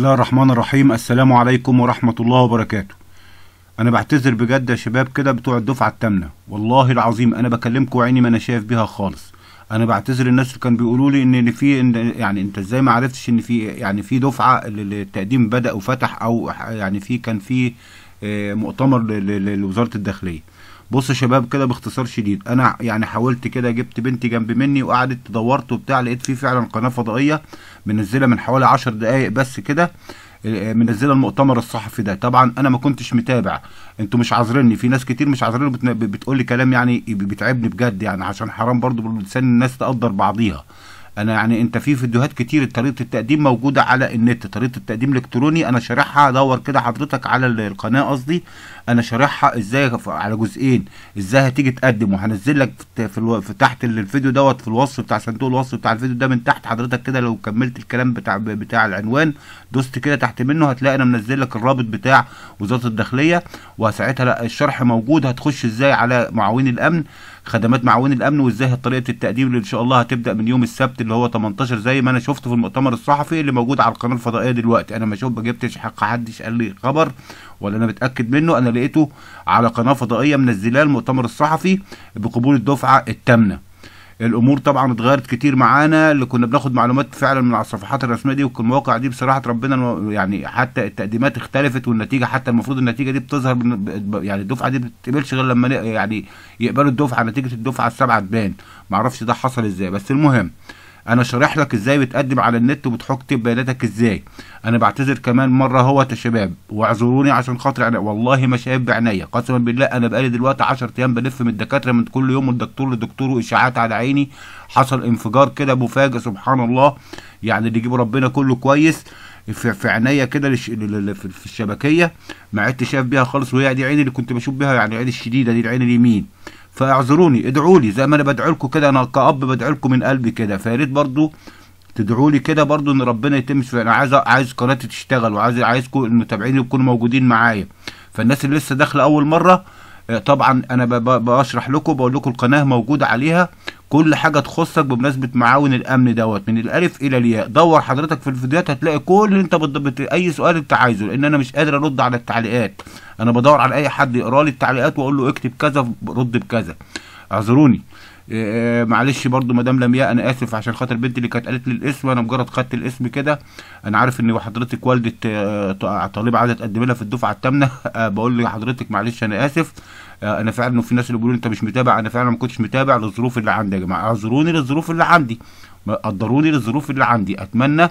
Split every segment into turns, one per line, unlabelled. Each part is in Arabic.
بسم الله الرحمن الرحيم السلام عليكم ورحمة الله وبركاته أنا بعتذر بجد يا شباب كده بتوع الدفعة التامنة والله العظيم أنا بكلمكم وعيني ما أنا شايف بيها خالص أنا بعتذر الناس اللي كانوا بيقولوا لي إن في إن يعني أنت إزاي ما عرفتش إن في يعني في دفعة للتقديم التقديم بدأ وفتح أو يعني في كان في آه، مؤتمر لوزارة الداخلية بص يا شباب كده باختصار شديد انا يعني حاولت كده جبت بنتي جنب مني وقعدت دورت وبتاع لقيت في فعلا قناه فضائيه منزله من حوالي 10 دقائق بس كده آه، منزله المؤتمر الصحفي ده طبعا انا ما كنتش متابع انتوا مش عذريني في ناس كتير مش عذريني بتقول لي كلام يعني بيتعبني بجد يعني عشان حرام برضو بلسان الناس تقدر بعضيها انا يعني انت في فيديوهات كتير طريقه التقديم موجوده على النت طريقه التقديم الالكتروني انا شارحها دور كده حضرتك على القناه قصدي انا شارحها ازاي على جزئين ازاي هتيجي تقدم وهنزل لك في, الو... في تحت الفيديو دوت في الوصف بتاع صندوق الوصف بتاع الفيديو ده من تحت حضرتك كده لو كملت الكلام بتاع بتاع العنوان دوست كده تحت منه هتلاقي انا منزل لك الرابط بتاع وزاره الداخليه وساعتها الشرح موجود هتخش ازاي على معاوين الامن خدمات معاون الامن وازاي طريقه التقديم اللي ان شاء الله هتبدا من يوم السبت اللي هو 18 زي ما انا شفته في المؤتمر الصحفي اللي موجود على القناه الفضائيه دلوقتي انا ما شوف ما جبتش حق حدش قال لي خبر ولا انا متاكد منه انا لقيته على قناه فضائيه منزلاه المؤتمر الصحفي بقبول الدفعه الثامنه الامور طبعا اتغيرت كتير معانا اللي كنا بناخد معلومات فعلا من على الصفحات الرسميه دي والمواقع دي بصراحه ربنا يعني حتى التقديمات اختلفت والنتيجه حتى المفروض النتيجه دي بتظهر يعني الدفعه دي ما بتتقبلش غير لما يعني يقبلوا الدفعه نتيجه الدفعه السابعه تبان معرفش ده حصل ازاي بس المهم انا شارح لك ازاي بتقدم على النت وبتحط طيب بياناتك ازاي انا بعتذر كمان مره هو يا شباب واعذروني عشان خاطر انا والله ما شايف بعينيا قسما بالله انا بقالي دلوقتي 10 ايام بلف من الدكاتره من كل يوم من دكتور لدكتور واشاعات على عيني حصل انفجار كده مفاجئ سبحان الله يعني اللي يجيب ربنا كله كويس في, في عينيا كده في الشبكيه ما عدتش شايف بيها خالص وهي دي عيني اللي كنت بشوف بيها يعني عيني الشديده دي العين اليمين فاعذروني ادعوا لي زي ما انا بدعي لكم كده انا كأب بدعي لكم من قلبي كده فيا ريت برضو تدعوا لي كده برضو ان ربنا يتم شفاء انا عايز عايز قناتي تشتغل وعايز عايزكم المتابعين يكونوا موجودين معايا فالناس اللي لسه داخله اول مره آه، طبعا انا بشرح لكم بقول لكم القناه موجوده عليها كل حاجة تخصك بمناسبة معاون الأمن دوت من الألف إلى الياء دور حضرتك في الفيديوهات هتلاقي كل اللي أنت بتضبط أي سؤال أنت عايزه لأن أنا مش قادر أرد على التعليقات أنا بدور على أي حد يقرا لي التعليقات وأقول له اكتب كذا رد بكذا اعذروني آه، معلش برضو مدام لمياء انا اسف عشان خاطر بنتي اللي كانت قالت لي الاسم انا مجرد خدت الاسم كده انا عارف ان حضرتك والده آه، طالبه عايزه تقدم لها في الدفعه الثامنه آه، بقول لحضرتك معلش انا اسف انا فعلا في ناس اللي بيقولوا انت مش متابع انا فعلا ما كنتش متابع للظروف اللي عندي يا جماعه اعذروني للظروف اللي عندي قدروني للظروف اللي عندي اتمنى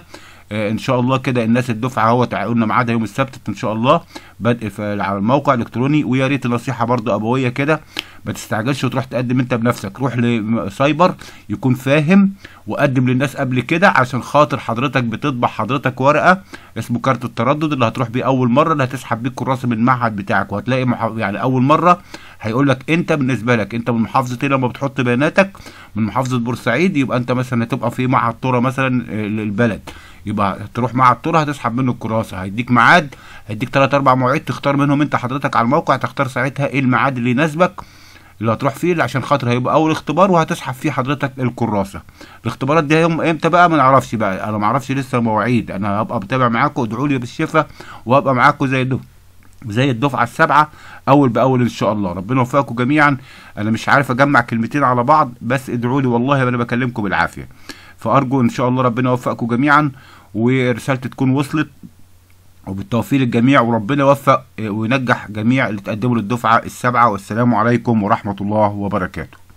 ان شاء الله كده الناس الدفعه هو قلنا ميعادها يوم السبت ان شاء الله بدء على الموقع الالكتروني ويا ريت النصيحه برضو ابويه كده ما تستعجلش وتروح تقدم انت بنفسك روح لسايبر يكون فاهم وقدم للناس قبل كده عشان خاطر حضرتك بتطبع حضرتك ورقه اسمه كارت التردد اللي هتروح بيه اول مره اللي هتسحب بيه كراسه من المعهد بتاعك وهتلاقي محف... يعني اول مره هيقول لك انت بالنسبه لك انت من محافظه ايه لما بتحط بياناتك من محافظه بورسعيد يبقى انت مثلا هتبقى في معهد طره مثلا آه، للبلد يبقى تروح مع الطول هتسحب منه الكراسه هيديك ميعاد هيديك ثلاث اربع مواعيد تختار منهم انت حضرتك على الموقع تختار ساعتها ايه الميعاد اللي يناسبك اللي هتروح فيه اللي عشان خاطر هيبقى اول اختبار وهتسحب فيه حضرتك الكراسه الاختبارات دي هيوم امتى بقى ما نعرفش بقى انا ما اعرفش لسه مواعيد انا هبقى متابع معاكم ادعوا لي بالشفاء وهبقى معاكم زي ده زي الدفعه السابعه اول باول ان شاء الله ربنا يوفقكم جميعا انا مش عارف اجمع كلمتين على بعض بس ادعوا لي والله انا بكلمكم بالعافيه فأرجو إن شاء الله ربنا يوفقكم جميعا ورسالتي تكون وصلت وبالتوفيق للجميع وربنا يوفق اه، وينجح جميع اللي تقدموا للدفعة السابعة والسلام عليكم ورحمة الله وبركاته